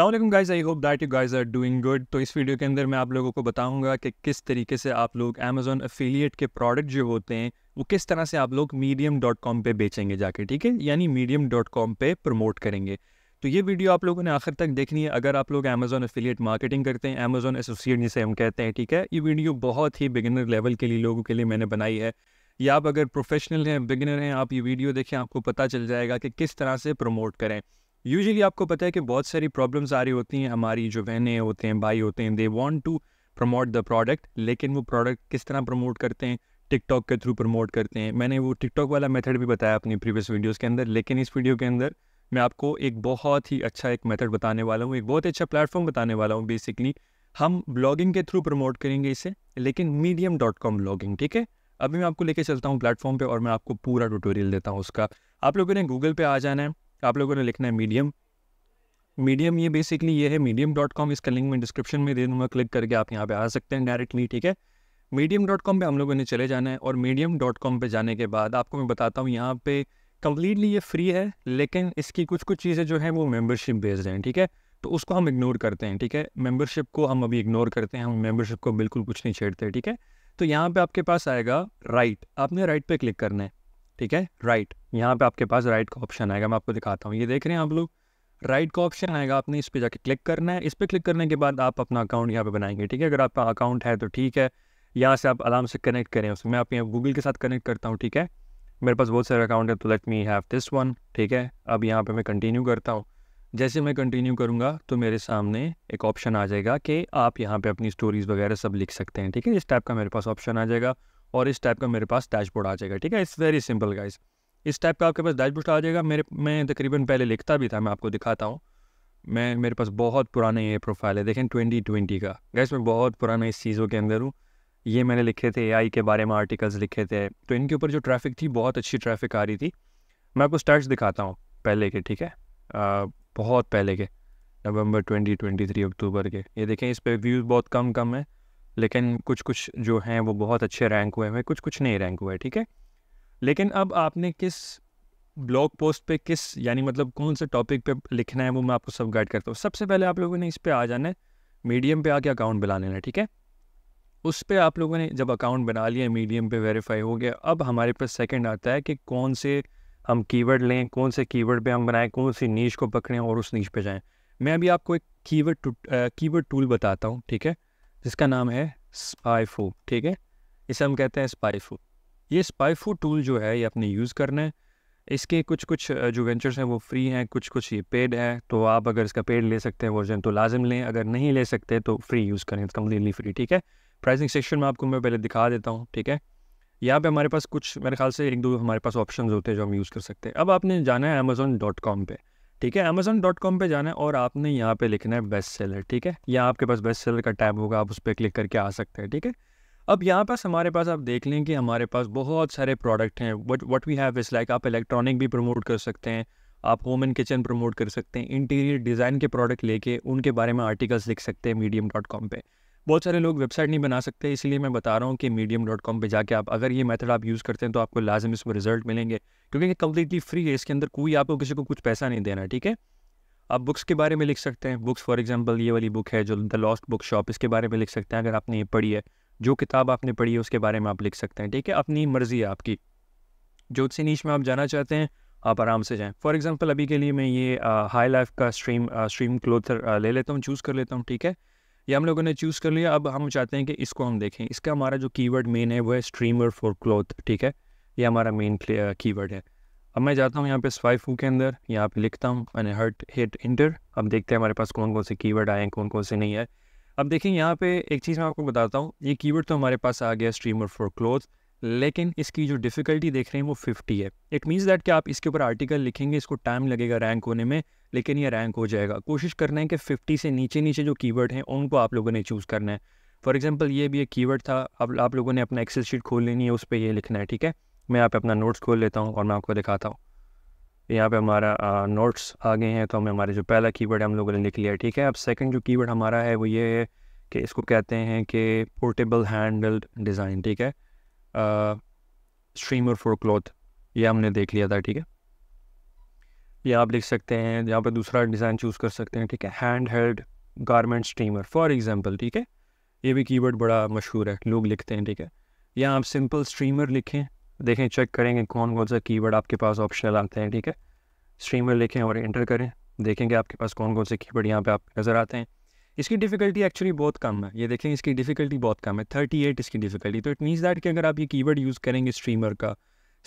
Allah guys I hope that you guys are doing good तो इस video के अंदर मैं आप लोगों को बताऊंगा कि किस तरीके से आप लोग अमेजोन अफिलिएट के प्रोडक्ट जो होते हैं वो किस तरह से आप लोग मीडियम डॉट कॉम पर बेचेंगे जाके ठीक है यानी मीडियम डॉट कॉम पर प्रमोट करेंगे तो ये वीडियो आप लोगों ने आखिर तक देखनी है अगर आप लोग अमेजोन अफिलिएट मार्केटिंग करते हैं अमेजोन एसोसिएट जिसे हम कहते हैं ठीक है ये वीडियो बहुत ही बिगिनर लेवल के लिए लोगों के लिए मैंने बनाई है या आप अगर प्रोफेशनल हैं बिगिनर हैं आप ये वीडियो देखें आपको पता चल जाएगा कि किस तरह से प्रमोट करें यूजली आपको पता है कि बहुत सारी प्रॉब्लम्स आ रही होती हैं हमारी जो बहनें होते हैं भाई होते हैं they want to promote the product लेकिन वो प्रोडक्ट किस तरह प्रमोट करते हैं टिकटॉक के थ्रू प्रमोट करते हैं मैंने वो टिकटॉक वाला मेथड भी बताया अपनी प्रीवियस वीडियोस के अंदर लेकिन इस वीडियो के अंदर मैं आपको एक बहुत ही अच्छा एक मेथड बताने वाला हूँ एक बहुत अच्छा प्लेटफॉर्म बताने वाला हूँ बेसिकली हम ब्लॉगिंग के थ्रू प्रमोट करेंगे इसे लेकिन मीडियम डॉट कॉम ब्लॉगिंग ठीक है अभी मैं आपको लेके चलता हूँ प्लेटफॉर्म पे और मैं आपको पूरा ट्यूटोरियल देता हूँ उसका आप लोगों ने गूगल पे आ जाना है आप लोगों ने लिखना है मीडियम मीडियम ये बेसिकली ये है मीडियम डॉट कॉम इसका लिंक मैं डिस्क्रिप्शन में दे दूंगा क्लिक करके आप यहाँ पे आ सकते हैं डायरेक्टली ठीक है मीडियम डॉट कॉम पर हम लोगों ने चले जाना है और मीडियम डॉट कॉम पर जाने के बाद आपको मैं बताता हूँ यहाँ पे कम्प्लीटली ये फ्री है लेकिन इसकी कुछ कुछ चीज़ें जो हैं वो मेम्बरशिप बेस्ड हैं ठीक है तो उसको हम इग्नोर करते हैं ठीक है मेम्बरशिप को हम अभी इग्नोर करते हैं हम मेम्बरशिप को बिल्कुल कुछ नहीं छेड़ते ठीक है तो यहाँ पे आपके पास आएगा राइट आपने राइट पे क्लिक करना है ठीक है राइट यहाँ पे आपके पास राइट का ऑप्शन आएगा मैं आपको दिखाता हूँ ये देख रहे हैं आप लोग राइट का ऑप्शन आएगा आपने इस पर जाके क्लिक करना है इस पर क्लिक करने के बाद आप अपना अकाउंट यहाँ पे बनाएंगे ठीक है अगर आपका अकाउंट है तो ठीक है यहाँ से आप आराम से कनेक्ट करें उसमें आप यहाँ गूगल के साथ कनेक्ट करता हूँ ठीक है मेरे पास बहुत सारे अकाउंट है तो let me have this one ठीक है अब यहाँ पर मैं कंटिन्यू करता हूँ जैसे मैं कंटिन्यू करूँगा तो मेरे सामने एक ऑप्शन आ जाएगा कि आप यहाँ पर अपनी स्टोरीज़ वगैरह सब लिख सकते हैं ठीक है इस टाइप का मेरे पास ऑप्शन आ जाएगा और इस टाइप का मेरे पास डैशबोर्ड आ जाएगा ठीक है इट्स वेरी सिंपल गाइज इस टाइप का आपके पास डैशबोर्ड आ जाएगा मेरे मैं तकरीबन पहले लिखता भी था मैं आपको दिखाता हूँ मैं मेरे पास बहुत पुराने ये प्रोफाइल है देखें ट्वेंटी ट्वेंटी का गैस मैं बहुत पुराना इस चीज़ों के अंदर हूँ ये मैंने लिखे थे एआई के बारे में आर्टिकल्स लिखे थे तो इनके ऊपर जो ट्रैफिक थी बहुत अच्छी ट्रैफिक आ रही थी मैं आपको स्टार्ट दिखाता हूँ पहले के ठीक है आ, बहुत पहले के नवंबर 2023 अक्टूबर के ये देखें इस पर व्यूज़ बहुत कम कम है लेकिन कुछ कुछ जो हैं वो बहुत अच्छे रैंक हुए हैं कुछ कुछ नहीं रैंक हुए ठीक है लेकिन अब आपने किस ब्लॉग पोस्ट पे किस यानी मतलब कौन से टॉपिक पे लिखना है वो मैं आपको सब गाइड करता हूँ सबसे पहले आप लोगों ने इस पर आ जाना है मीडियम पे आके अकाउंट बना लेना ठीक है उस पर आप लोगों ने जब अकाउंट बना लिया मीडियम पे वेरीफाई हो गया अब हमारे पास सेकंड आता है कि कौन से हम कीवर्ड लें कौन से कीवर्ड पे हम बनाएं कौन सी नीच को पकड़ें और उस नीच पे जाएं मैं अभी आपको एक कीवर्ड कीवर्ड टूल बताता हूँ ठीक है जिसका नाम है स्पाइफो ठीक है इसे हम कहते हैं स्पाइफो ये स्पाइफो टूल जो है ये अपने यूज़ करना है इसके कुछ कुछ जो वेंचर्स हैं वो फ्री हैं कुछ कुछ ये पेड है तो आप अगर इसका पेड ले सकते हैं वर्जन तो लाजम लें अगर नहीं ले सकते तो फ्री यूज़ करें कम्प्लीटली फ्री ठीक है प्राइसिंग सेक्शन में आपको मैं पहले दिखा देता हूँ ठीक है यहाँ पे हमारे पास कुछ मेरे ख्याल से एक दो हमारे पास ऑप्शन होते हैं जो हम यूज़ कर सकते हैं अब आपने जाना है अमेज़ोन डॉट कॉम पर ठीक है अमेजोन डॉट कॉम पर जाना है और आपने यहाँ पे लिखना है बेस्ट सेलर ठीक है या आपके पास बेस्ट सेलर का टैब होगा आप उस पर क्लिक करके आ सकते हैं ठीक है अब यहाँ पास हमारे पास आप देख लें कि हमारे पास बहुत सारे प्रोडक्ट हैं what what we have is like आप इलेक्ट्रॉनिक भी प्रमोट कर सकते हैं आप होम एंड किचन प्रमोट कर सकते हैं इंटीरियर डिज़ाइन के प्रोडक्ट लेके उनके बारे में आर्टिकल्स लिख सकते हैं मीडियम डॉट कॉम पर बहुत सारे लोग वेबसाइट नहीं बना सकते इसलिए मैं बता रहा हूँ कि मीडियम डॉट कॉम पर जाके आप अगर ये मेथड आप यूज़ करते हैं तो आपको लाजम इसमें रिजल्ट मिलेंगे क्योंकि ये कम्प्लीटली फ्री है इसके अंदर कोई आपको किसी को कुछ पैसा नहीं देना ठीक है आप बुक्स के बारे में लिख सकते हैं बुक्स फॉर एग्जाम्पल ये वाली बुक है जो द लॉस्ट बुक शॉप इसके बारे में लिख सकते हैं अगर आपने ये पढ़ी है जो किताब आपने पढ़ी है उसके बारे में आप लिख सकते हैं ठीक है अपनी मर्ज़ी है आपकी जो सी नीच में आप जाना चाहते हैं आप आराम से जाएँ फॉर एग्ज़ाम्पल अभी के लिए मैं ये हाई लाइफ का स्ट्रीम स्ट्रीम क्लोथर ले लेता हूँ चूज़ कर लेता हूँ ठीक है ये हम लोगों ने चूज़ कर लिया अब हम चाहते हैं कि इसको हम देखें इसका हमारा जो कीवर्ड मेन है वो है स्ट्रीमर फॉर क्लोथ ठीक है ये हमारा मेन कीवर्ड है अब मैं जाता हूँ यहाँ पे स्वाइफू के अंदर यहाँ पे लिखता हूँ मैंने हर्ट हिट इंटर अब देखते हैं हमारे पास कौन कौन से कीवर्ड आए हैं कौन कौन से नहीं आए अब देखें यहाँ पे एक चीज़ मैं आपको बताता हूँ ये कीवर्ड तो हमारे पास आ गया स्ट्रीमर फॉर क्लोथ लेकिन इसकी जो डिफ़िकल्टी देख रहे हैं वो फिफ्टी है इट मीन्स दैट कि आप इसके ऊपर आर्टिकल लिखेंगे इसको टाइम लगेगा रैंक होने में लेकिन ये रैंक हो जाएगा कोशिश करना है कि फिफ्टी से नीचे नीचे जो कीवर्ड हैं उनको आप लोगों ने चूज़ करना है फॉर एग्जाम्पल ये भी एक कीवर्ड था अब आप लोगों ने अपना एक्सेल शीट खोल लेनी है उस पर ये लिखना है ठीक है मैं यहाँ पे अपना नोट्स खोल लेता हूँ और मैं आपको दिखाता हूँ यहाँ पे हमारा नोट्स आ गए हैं तो हमें हमारे जो पहला कीवर्ड हम लोगों ने लिख लिया ठीक है अब सेकंड जो की हमारा है वो ये है कि इसको कहते हैं कि पोर्टेबल हैंडल्ड डिज़ाइन ठीक है स्ट्रीम और फॉर क्लॉथ ये हमने देख लिया था ठीक है ये आप लिख सकते हैं यहाँ पर दूसरा डिज़ाइन चूज़ कर सकते हैं ठीक है hand held garment streamer for example ठीक है ये भी कीवर्ड बड़ा मशहूर है लोग लिखते हैं ठीक है या आप सिंपल स्ट्रीमर लिखें देखें चेक करेंगे कौन कौन सा कीवर्ड आपके पास ऑप्शनल आते हैं ठीक है स्ट्रीमर लिखें और इंटर करें देखेंगे आपके पास कौन कौन से कीवर्ड यहाँ पे आप नज़र आते हैं इसकी डिफिकल्टी एक्चुअली बहुत कम है ये देखें इसकी डिफिकल्टी बहुत कम है थर्टी एट इसकी डिफिकल्टी तो इट मीन्स दैट कि अगर आप ये कीवर्ड यूज़ करेंगे स्ट्रीमर का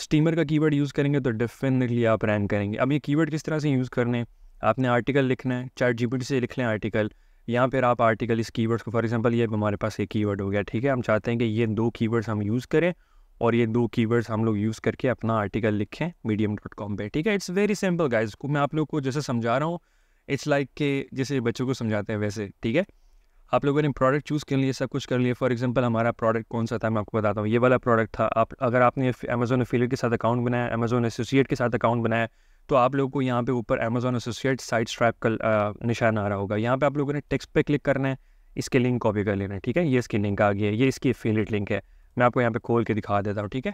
स्टीमर का कीवर्ड यूज़ करेंगे तो डेफिनेटली आप रैंक करेंगे अब ये कीवर्ड किस तरह से यूज़ करने हैं आपने आर्टिकल लिखना है चार जी से लिख लें आर्टिकल या फिर आप आर्टिकल इस कीवर्ड को फॉर एग्जांपल ये हमारे पास एक कीवर्ड हो गया ठीक है हम चाहते हैं कि ये दो कीवर्ड्स हम यूज़ करें और ये दो कीवर्ड्स हम लोग यूज़ करके अपना आर्टिकल लिखें मीडियम डॉट कॉम पर ठीक है इट्स वेरी सिंपल गाइज मैं आप लोग को जैसे समझा रहा हूँ इट्स लाइक like के जैसे बच्चों को समझाते हैं वैसे ठीक है आप लोगों ने प्रोडक्ट चूज़ कर लिए सब कुछ कर लिया फॉर एग्जांपल हमारा प्रोडक्ट कौन सा था मैं आपको बताता हूँ ये वाला प्रोडक्ट था आप अगर आपने अमेजोन एफिलियट के साथ अकाउंट बनाया अमेजोन एसोसिएट के साथ अकाउंट बनाया तो आप लोगों को यहाँ पे ऊपर अमेजोन एसोसिएट साइट स्ट्रैप का निशान आ रहा होगा यहाँ पर आप लोगों ने टेक्स्ट पे क्लिक करना है इसके लिंक कॉपी कर लेना है ठीक है ये इसकी लिंक आ गई है ये इसकी एफिलियट लिंक है मैं आपको यहाँ पे खोल के दिखा देता हूँ ठीक है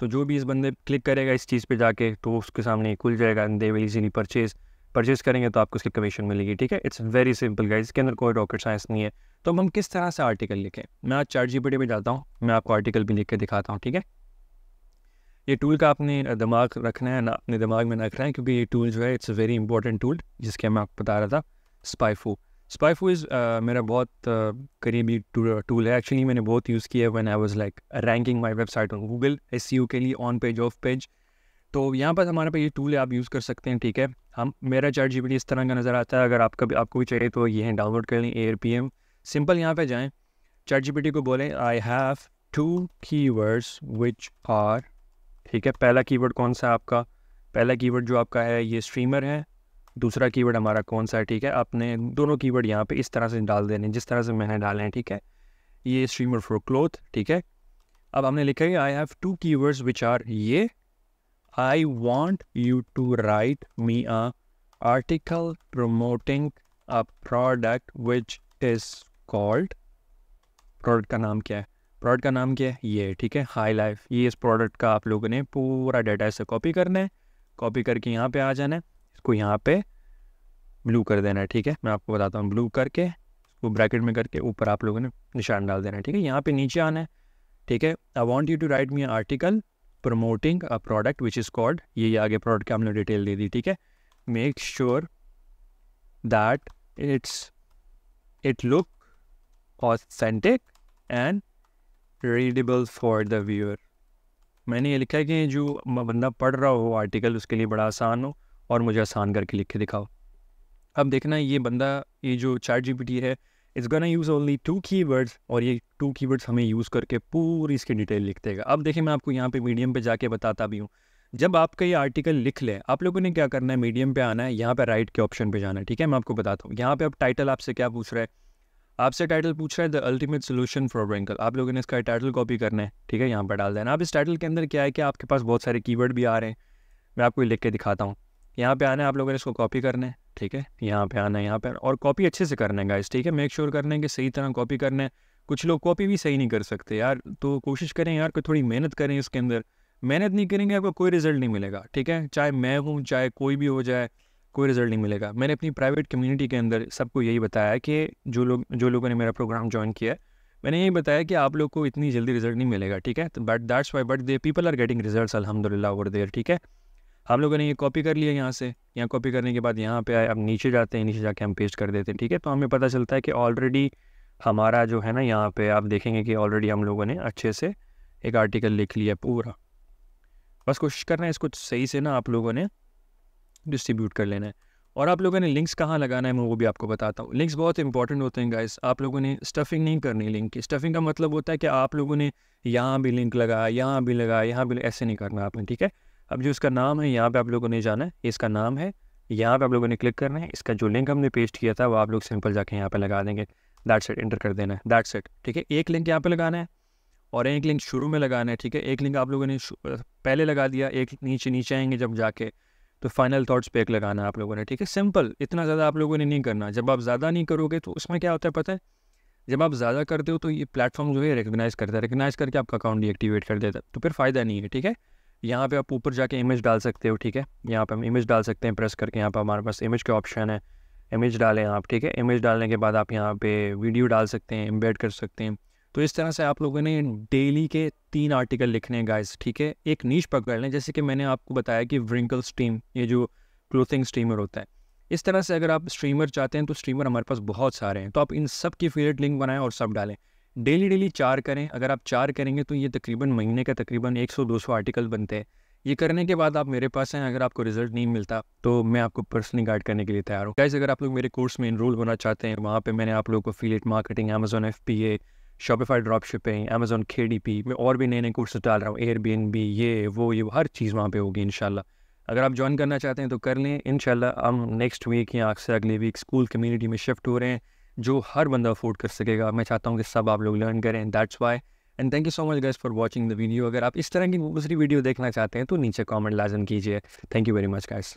तो जो भी इस बंदे क्लिक करेगा इस चीज़ पर जाके तो उसके सामने खुल जाएगा they will easily purchase purchase करेंगे तो आपको उसकी कमीशन मिलेगी ठीक है इट्स वेरी सिंपल गाइज इसके अंदर कोई रॉकेट साइंस नहीं है तो हम किस तरह से आर्टिकल लिखें मैं आज चार जी में जाता हूँ मैं आपको आर्टिकल भी लिख के दिखाता हूँ ठीक है ये टूल का आपने दिमाग रखना है ना अपने दिमाग में रखना है क्योंकि ये टूल जो है it's a very important tool जिसके मैं आपको बता रहा था स्पाइफू स्पाइफू इज़ मेरा बहुत uh, करीबी टूल है एक्चुअली मैंने बहुत यूज़ किया है when I was like ranking my website on Google एस के लिए ऑन पेज ऑफ पेज तो यहाँ पर हमारे पास ये टूल है आप यूज़ कर सकते हैं ठीक है हम मेरा चार जी इस तरह का नज़र आता है अगर आपका भी आपको भी चाहिए तो ये हैं डाउनलोड कर लें एयर पी एम सिंपल यहाँ पर जाएँ चार जी को बोलें I have two key words which are ठीक है पहला कीवर्ड कौन सा है आपका पहला कीवर्ड जो आपका है ये स्ट्रीमर है दूसरा कीवर्ड हमारा कौन सा है ठीक है आपने दोनों वर्ड यहाँ पे इस तरह से डाल देने जिस तरह से मैंने डाले हैं ठीक है ये स्ट्रीमर फॉर क्लोथ ठीक है अब हमने लिखा है I have two keywords which are ये I want you to write me a article promoting a product which is called product का नाम क्या है प्रोडक्ट का नाम क्या है ये ठीक है हाई लाइफ ये इस प्रोडक्ट का आप लोगों ने पूरा डाटा इसे कॉपी करना है कॉपी करके यहाँ पे आ जाना है इसको यहाँ पे ब्लू कर देना है ठीक है मैं आपको बताता हूँ ब्लू करके इसको ब्रैकेट में करके ऊपर आप लोगों ने निशान डाल देना है ठीक है यहाँ पे नीचे आना है ठीक है I want you to write me article promoting a product which is called ये आगे प्रोडक्ट की हमने डिटेल दे दी ठीक है make sure that it's it look authentic and readable for the viewer मैंने ये लिखा है कि जो बंदा पढ़ रहा हो आर्टिकल उसके लिए बड़ा आसान हो और मुझे आसान करके लिख के दिखाओ अब देखना ये बंदा ये जो चार जी है इट्स गना यूज़ ओनली टू कीवर्ड्स और ये टू कीवर्ड्स हमें यूज़ करके पूरी इसकी डिटेल लिख देगा अब देखिए मैं आपको यहाँ पे मीडियम पे जाके बताता भी हूँ जब आपका ये आर्टिकल लिख लें आप लोगों ने क्या करना है मीडियम पे आना है यहाँ पे राइट के ऑप्शन पे जाना है ठीक है मैं आपको बताता हूँ यहाँ पे अब टाइटल आपसे क्या पूछ रहा है आपसे टाइटल पूछ रहा है the ultimate solution for wrinkle आप लोगों ने इसका टाइटल कॉपी करना है ठीक है यहाँ पर डाल देना आप इस टाइटल के अंदर क्या है कि आपके पास बहुत सारे कीवर्ड भी आ रहे हैं मैं आपको लिख के दिखाता हूँ यहाँ पे आना है आप लोगों ने इसको कॉपी करना है ठीक है यहाँ पे आना है यहाँ पर और कॉपी अच्छे से करना है गाइस ठीक है मेक श्योर करना है कि सही तरह कॉपी करना है कुछ लोग कॉपी भी सही नहीं कर सकते यार तो कोशिश करें यार कोई थोड़ी मेहनत करें इसके अंदर मेहनत नहीं करेंगे आपको कोई रिजल्ट नहीं मिलेगा ठीक है चाहे मैं हूँ चाहे कोई भी हो जाए कोई रिजल्ट नहीं मिलेगा मैंने अपनी प्राइवेट कम्युनिटी के अंदर सबको यही बताया कि जो लोग जो लोगों ने मेरा प्रोग्राम ज्वाइन किया मैंने यही बताया कि आप लोग को इतनी जल्दी रिजल्ट नहीं मिलेगा ठीक है but that's why but they people are getting result अलहमदिल्ला ओवर देयर ठीक है आप लोगों ने ये कॉपी कर लिया यहाँ से यहाँ कॉपी करने के बाद यहाँ पे आए अब नीचे जाते हैं नीचे जाके हम पेस्ट कर देते हैं ठीक है तो हमें पता चलता है कि ऑलरेडी हमारा जो है ना यहाँ पे आप देखेंगे कि ऑलरेडी हम लोगों ने अच्छे से एक आर्टिकल लिख लिया पूरा बस कोशिश करना है इसको सही से ना आप लोगों ने डिस्ट्रीब्यूट कर लेना है और आप लोगों ने लिंक्स कहाँ लगाना है मैं वो भी आपको बताता हूँ लिंक्स बहुत इंपॉर्टेंट होते हैं गाइस आप लोगों ने स्टफिंग नहीं करनी लिंक की स्टफिंग का मतलब होता है कि आप लोगों ने यहाँ भी लिंक लगाया यहाँ भी लगाया यहाँ भी ऐसे नहीं करना आपने ठीक है अब जो इसका नाम है यहाँ पे आप लोगों ने जाना है इसका नाम है यहाँ पे आप लोगों ने क्लिक करना है इसका जो लिंक हमने पेस्ट किया था वो आप लोग सिंपल जाके यहाँ पे लगा देंगे दैट सेट इंटर कर देना है दैट सेट ठीक है एक लिंक यहाँ पे लगाना है और एक लिंक शुरू में लगाना है ठीक है एक लिंक आप लोगों ने पहले लगा दिया एक नीचे नीचे आएंगे जब जाके तो फाइनल थॉट्स पे एक लगाना है आप लोगों ने ठीक है सिंपल इतना ज़्यादा आप लोगों ने नहीं करना जब आप ज़्यादा नहीं करोगे तो उसमें क्या होता है पता है जब आप ज़्यादा करते हो तो ये प्लेटफॉर्म जो है रिकगनाइज़ करता है रिकगनाइज़ करके आपका अकाउंट डीएक्टिवेट कर देता है तो फिर फ़ायदा नहीं है ठीक है यहाँ पे आप ऊपर जाके इमेज डाल सकते हो ठीक है यहाँ पे हम इमेज डाल सकते हैं प्रेस करके यहाँ पे हमारे पास इमेज के ऑप्शन है इमेज डालें आप ठीक है इमेज डालने के बाद आप यहाँ पे वीडियो डाल सकते हैं एम्बेड कर सकते हैं तो इस तरह से आप लोगों ने डेली के तीन आर्टिकल लिखने हैं गाइस ठीक है एक नीच पकड़ लें जैसे कि मैंने आपको बताया कि व्रिंकल स्टीम ये जो क्लोथिंग स्टीमर होता है इस तरह से अगर आप स्ट्रीमर चाहते हैं तो स्ट्रीमर हमारे पास बहुत सारे हैं तो आप इन सब की फेवरेट लिंक बनाएं और सब डालें डेली डेली चार करें अगर आप चार करेंगे तो ये तकरीबन महीने का तकरीबन 100-200 आर्टिकल बनते हैं ये करने के बाद आप मेरे पास हैं अगर आपको रिजल्ट नहीं मिलता तो मैं आपको पर्सनली गाइड करने के लिए तैयार हूँ गाइज अगर आप लोग मेरे कोर्स में इनरोल होना चाहते हैं वहाँ पे मैंने आप लोगों को affiliate marketing Amazon F P A Shopify drop shipping Amazon K D P मैं और भी नए नए कोर्सेस डाल रहा हूँ एयर बी एन बी ये वो ये हर चीज़ वहाँ पर होगी शाला अगर आप ज्वाइन करना चाहते हैं तो कर लें इनशाला हम नेक्स्ट वीक या अक्सर अगले वीक स्कूल कम्यूनिटी में शिफ्ट हो रहे हैं जो हर बंदा अफोर्ड कर सकेगा मैं चाहता हूँ कि सब आप लोग लर्न करें that's why and thank you so much guys for watching the video अगर आप इस तरह की दूसरी वीडियो देखना चाहते हैं तो नीचे कॉमेंट लाजम कीजिए thank you very much gas